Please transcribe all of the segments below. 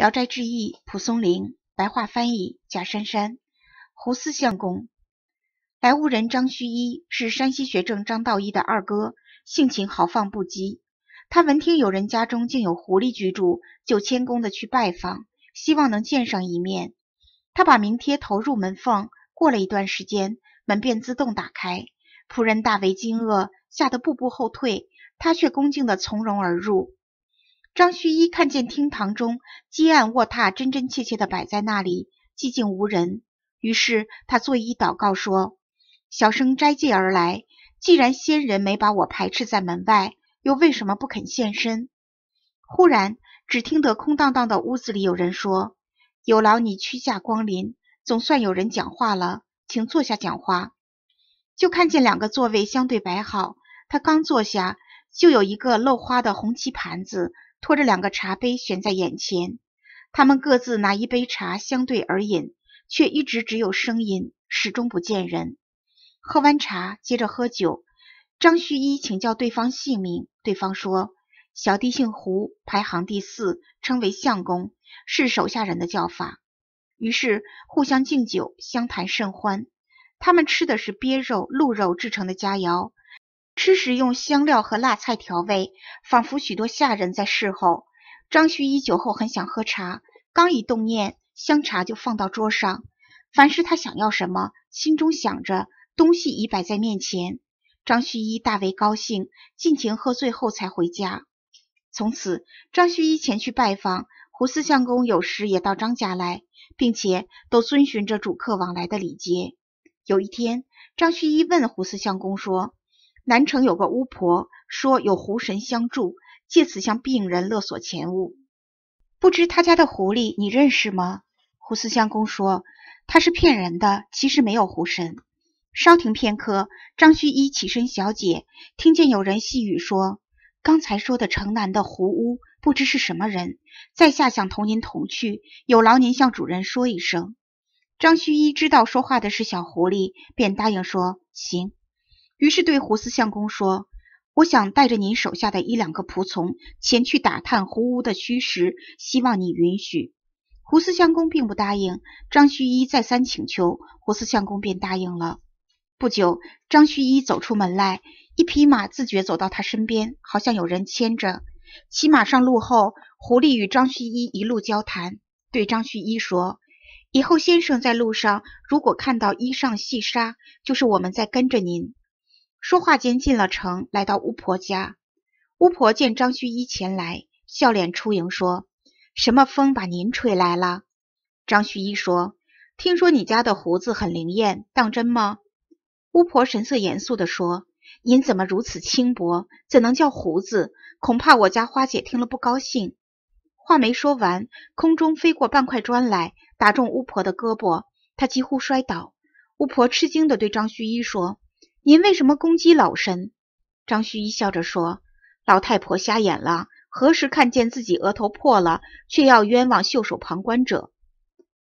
《聊斋志异》蒲松龄白话翻译贾珊珊胡思相公白屋人张虚一是山西学政张道一的二哥，性情豪放不羁。他闻听有人家中竟有狐狸居住，就谦恭地去拜访，希望能见上一面。他把名贴投入门缝，过了一段时间，门便自动打开。仆人大为惊愕，吓得步步后退，他却恭敬地从容而入。张须一看见厅堂中积案卧榻真真切切的摆在那里，寂静无人。于是他作揖祷告说：“小生斋戒而来，既然仙人没把我排斥在门外，又为什么不肯现身？”忽然，只听得空荡荡的屋子里有人说：“有劳你屈驾光临，总算有人讲话了，请坐下讲话。”就看见两个座位相对摆好。他刚坐下，就有一个镂花的红漆盘子。拖着两个茶杯悬在眼前，他们各自拿一杯茶相对而饮，却一直只有声音，始终不见人。喝完茶，接着喝酒。张旭一请教对方姓名，对方说：“小弟姓胡，排行第四，称为相公，是手下人的叫法。”于是互相敬酒，相谈甚欢。他们吃的是鳖肉、鹿肉制成的佳肴。吃时用香料和辣菜调味，仿佛许多下人在侍候。张旭一酒后很想喝茶，刚一动念，香茶就放到桌上。凡是他想要什么，心中想着，东西已摆在面前。张旭一大为高兴，尽情喝醉后才回家。从此，张旭一前去拜访胡四相公，有时也到张家来，并且都遵循着主客往来的礼节。有一天，张旭一问胡四相公说。南城有个巫婆，说有狐神相助，借此向病人勒索钱物。不知他家的狐狸，你认识吗？胡思相公说他是骗人的，其实没有狐神。稍停片刻，张虚一起身。小姐听见有人细语说：“刚才说的城南的狐屋，不知是什么人，在下想同您同去，有劳您向主人说一声。”张虚一知道说话的是小狐狸，便答应说：“行。”于是对胡斯相公说：“我想带着您手下的一两个仆从前去打探胡屋的虚实，希望你允许。”胡斯相公并不答应。张虚一再三请求，胡斯相公便答应了。不久，张虚一走出门来，一匹马自觉走到他身边，好像有人牵着。骑马上路后，狐狸与张虚一一路交谈，对张虚一说：“以后先生在路上，如果看到衣上细沙，就是我们在跟着您。”说话间，进了城，来到巫婆家。巫婆见张虚一前来，笑脸出迎，说：“什么风把您吹来了？”张虚一说：“听说你家的胡子很灵验，当真吗？”巫婆神色严肃地说：“您怎么如此轻薄？怎能叫胡子？恐怕我家花姐听了不高兴。”话没说完，空中飞过半块砖来，打中巫婆的胳膊，她几乎摔倒。巫婆吃惊地对张虚一说。您为什么攻击老身？张须一笑着说：“老太婆瞎眼了，何时看见自己额头破了，却要冤枉袖手旁观者？”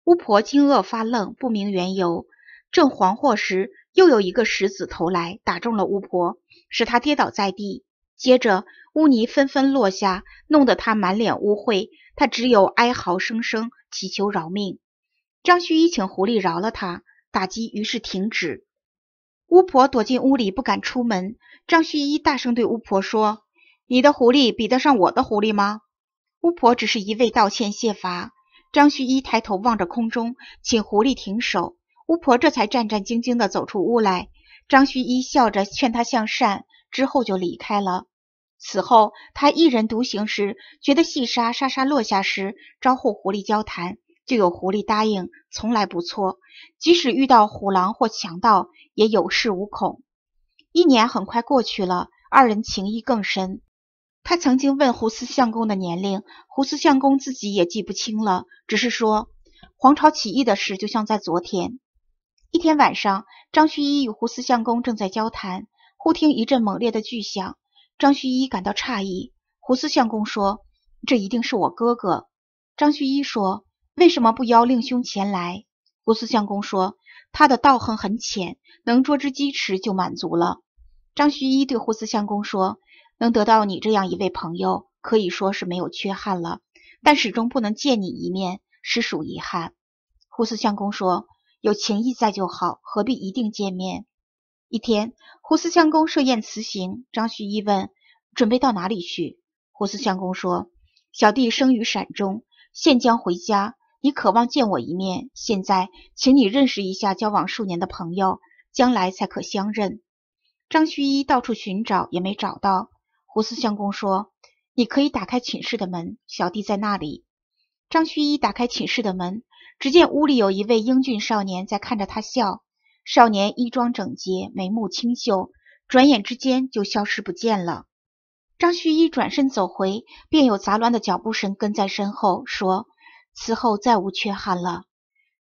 巫婆惊愕发愣，不明缘由。正惶惑时，又有一个石子投来，打中了巫婆，使她跌倒在地。接着，污泥纷纷落下，弄得她满脸污秽。她只有哀嚎声声，祈求饶命。张须一请狐狸饶了她，打击于是停止。巫婆躲进屋里，不敢出门。张旭一大声对巫婆说：“你的狐狸比得上我的狐狸吗？”巫婆只是一味道歉谢罚。张旭一抬头望着空中，请狐狸停手。巫婆这才战战兢兢地走出屋来。张旭一笑着劝他向善，之后就离开了。此后，他一人独行时，觉得细沙沙沙落下时，招呼狐狸交谈。就有狐狸答应，从来不错。即使遇到虎狼或强盗，也有恃无恐。一年很快过去了，二人情谊更深。他曾经问胡思相公的年龄，胡思相公自己也记不清了，只是说黄巢起义的事就像在昨天。一天晚上，张虚一与胡思相公正在交谈，忽听一阵猛烈的巨响，张虚一感到诧异。胡思相公说：“这一定是我哥哥。”张虚一说。为什么不邀令兄前来？胡思相公说：“他的道行很浅，能捉只鸡吃就满足了。”张虚一对胡思相公说：“能得到你这样一位朋友，可以说是没有缺憾了。但始终不能见你一面，实属遗憾。”胡思相公说：“有情谊在就好，何必一定见面？”一天，胡思相公设宴辞行。张虚一问：“准备到哪里去？”胡思相公说：“小弟生于陕中，现将回家。”你渴望见我一面，现在，请你认识一下交往数年的朋友，将来才可相认。张虚一到处寻找也没找到。胡四相公说：“你可以打开寝室的门，小弟在那里。”张虚一打开寝室的门，只见屋里有一位英俊少年在看着他笑。少年衣装整洁，眉目清秀，转眼之间就消失不见了。张虚一转身走回，便有杂乱的脚步声跟在身后，说。此后再无缺憾了。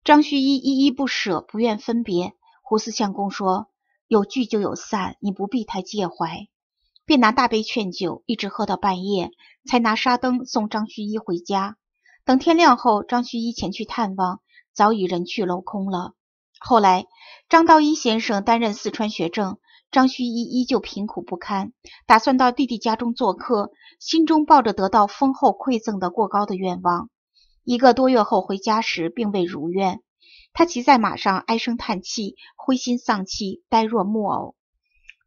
张旭一依依不舍，不愿分别。胡四相公说：“有聚就有散，你不必太介怀。”便拿大杯劝酒，一直喝到半夜，才拿纱灯送张旭一回家。等天亮后，张旭一前去探望，早已人去楼空了。后来，张道一先生担任四川学政，张旭一依旧贫苦不堪，打算到弟弟家中做客，心中抱着得到丰厚馈赠的过高的愿望。一个多月后回家时，并未如愿。他骑在马上，唉声叹气，灰心丧气，呆若木偶。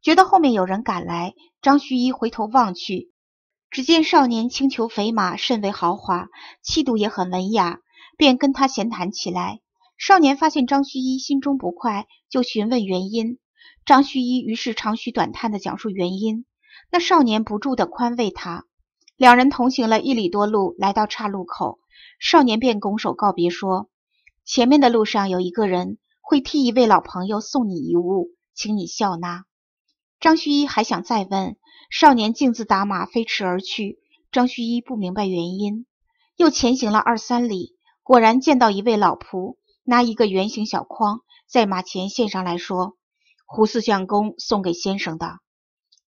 觉得后面有人赶来，张虚一回头望去，只见少年轻裘肥马，甚为豪华，气度也很文雅，便跟他闲谈起来。少年发现张虚一心中不快，就询问原因。张虚一于是长吁短叹的讲述原因，那少年不住的宽慰他。两人同行了一里多路，来到岔路口，少年便拱手告别说：“前面的路上有一个人，会替一位老朋友送你一物，请你笑纳。”张虚一还想再问，少年径自打马飞驰而去。张虚一不明白原因，又前行了二三里，果然见到一位老仆拿一个圆形小筐在马前献上来说：“胡四相公送给先生的。”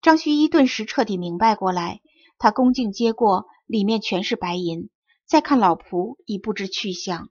张虚一顿时彻底明白过来。他恭敬接过，里面全是白银。再看老仆已不知去向。